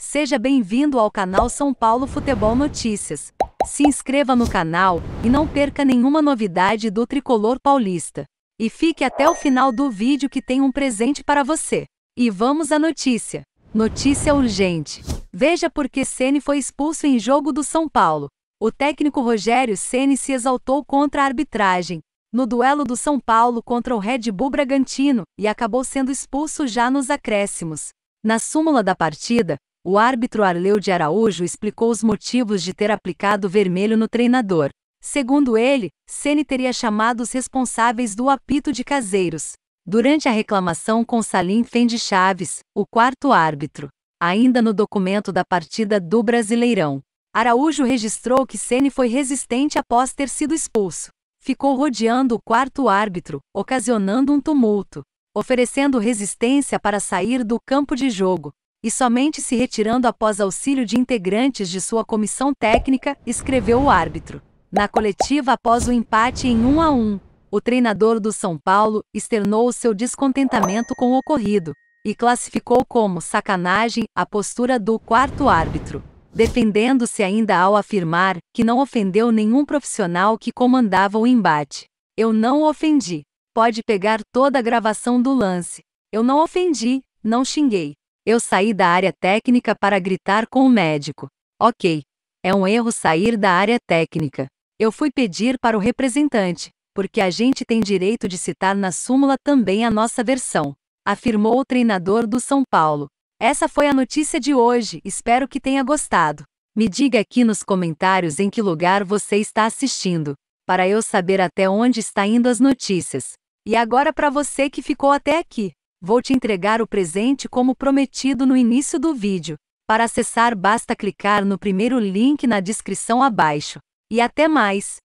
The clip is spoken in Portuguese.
Seja bem-vindo ao canal São Paulo Futebol Notícias. Se inscreva no canal e não perca nenhuma novidade do tricolor paulista. E fique até o final do vídeo que tem um presente para você. E vamos à notícia. Notícia urgente. Veja por que Ceni foi expulso em jogo do São Paulo. O técnico Rogério Ceni se exaltou contra a arbitragem no duelo do São Paulo contra o Red Bull Bragantino e acabou sendo expulso já nos acréscimos. Na súmula da partida, o árbitro Arleu de Araújo explicou os motivos de ter aplicado vermelho no treinador. Segundo ele, Ceni teria chamado os responsáveis do apito de caseiros. Durante a reclamação com Salim Fendi Chaves, o quarto árbitro, ainda no documento da partida do Brasileirão, Araújo registrou que Ceni foi resistente após ter sido expulso. Ficou rodeando o quarto árbitro, ocasionando um tumulto, oferecendo resistência para sair do campo de jogo e somente se retirando após auxílio de integrantes de sua comissão técnica, escreveu o árbitro. Na coletiva após o empate em 1 a 1, o treinador do São Paulo externou o seu descontentamento com o ocorrido e classificou como sacanagem a postura do quarto árbitro, defendendo-se ainda ao afirmar que não ofendeu nenhum profissional que comandava o embate. Eu não ofendi. Pode pegar toda a gravação do lance. Eu não ofendi, não xinguei. Eu saí da área técnica para gritar com o médico. Ok. É um erro sair da área técnica. Eu fui pedir para o representante, porque a gente tem direito de citar na súmula também a nossa versão, afirmou o treinador do São Paulo. Essa foi a notícia de hoje, espero que tenha gostado. Me diga aqui nos comentários em que lugar você está assistindo, para eu saber até onde está indo as notícias. E agora para você que ficou até aqui. Vou te entregar o presente como prometido no início do vídeo. Para acessar basta clicar no primeiro link na descrição abaixo. E até mais!